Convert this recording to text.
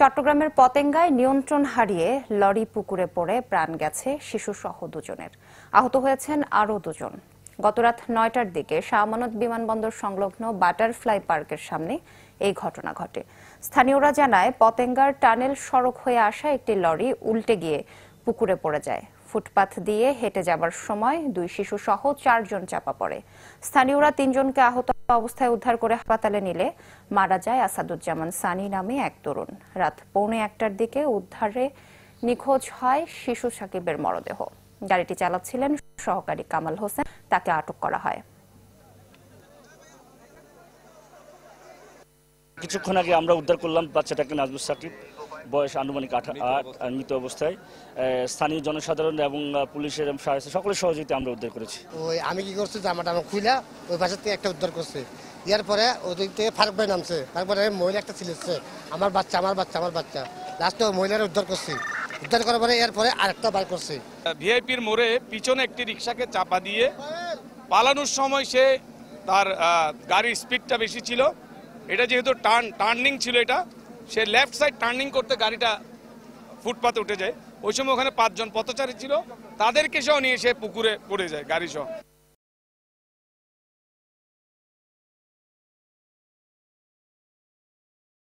চট্টগ্রামের পতেঙ্গায় নিয়ন্ত্রণ হারিয়ে লরি পুকুরে পড়ে প্রাণ গেছে শিশুসহ দুজনের আহত হয়েছেন আরও দুজন গতরাত নয়টার দিকে শাহমানত বিমানবন্দর সংলগ্ন বাটারফ্লাই পার্কের সামনে এই ঘটনা ঘটে স্থানীয়রা জানায় পতেঙ্গার টানেল সড়ক হয়ে আসা একটি লরি উল্টে গিয়ে পুকুরে পড়ে যায় ফুটপাথ দিয়ে হেঁটে যাবার সময় দুই শিশু সহ চারজন চাপা পড়ে স্থানীয়রা তিনজনকে আহত অবস্থায় উদ্ধার করে হাসপাতালে নিলে মারা যায় আসাদুজ্জামান সানি নামে এক তরুণ রাত পৌনে একটার দিকে উদ্ধারে নিখোঁজ হয় শিশু সাকিবের মরদেহ গাড়িটি চালাচ্ছিলেন সহকারী কামাল হোসেন তাকে আটক করা হয় কিছুক্ষণ আগে আমরা উদ্ধার করলাম বাচ্চাটাকে নাজমুল সাকিব বয়স আনুমানিক আট মৃত অবস্থায় স্থানীয় জনসাধারণ এবং পুলিশের এবং সকলের সহযোগিতা আমরা উদ্ধার করেছি ওই আমি কি করছি জামাটা আমার খুইলা ওই পাশের থেকে একটা উদ্ধার করছি ইয়ার পরে ওদিক থেকে ফারুক ভাই নামছে ফারুক ভাই মহিলা একটা ছিলেছে আমার বাচ্চা আমার বাচ্চা আমার বাচ্চা লাস্টে ওই মহিলার উদ্ধার করছি উদ্ধার করার পরে এর পরে আরেকটা বার করছি ভিআইপির মোড়ে পিছনে একটি রিক্সাকে চাপা দিয়ে পালানোর সময় সে তার গাড়ির স্পিডটা বেশি ছিল এটা যেহেতু টার্ন টার্নিং ছিল এটা সে লেফট সাইড টার্নিং করতে গাড়িটা ফুটপাতে উঠে যায় ওই সময় ওখানে পাঁচজন পথচারী ছিল তাদেরকে সহ নিয়ে সে পুকুরে পড়ে যায় গাড়ি সহ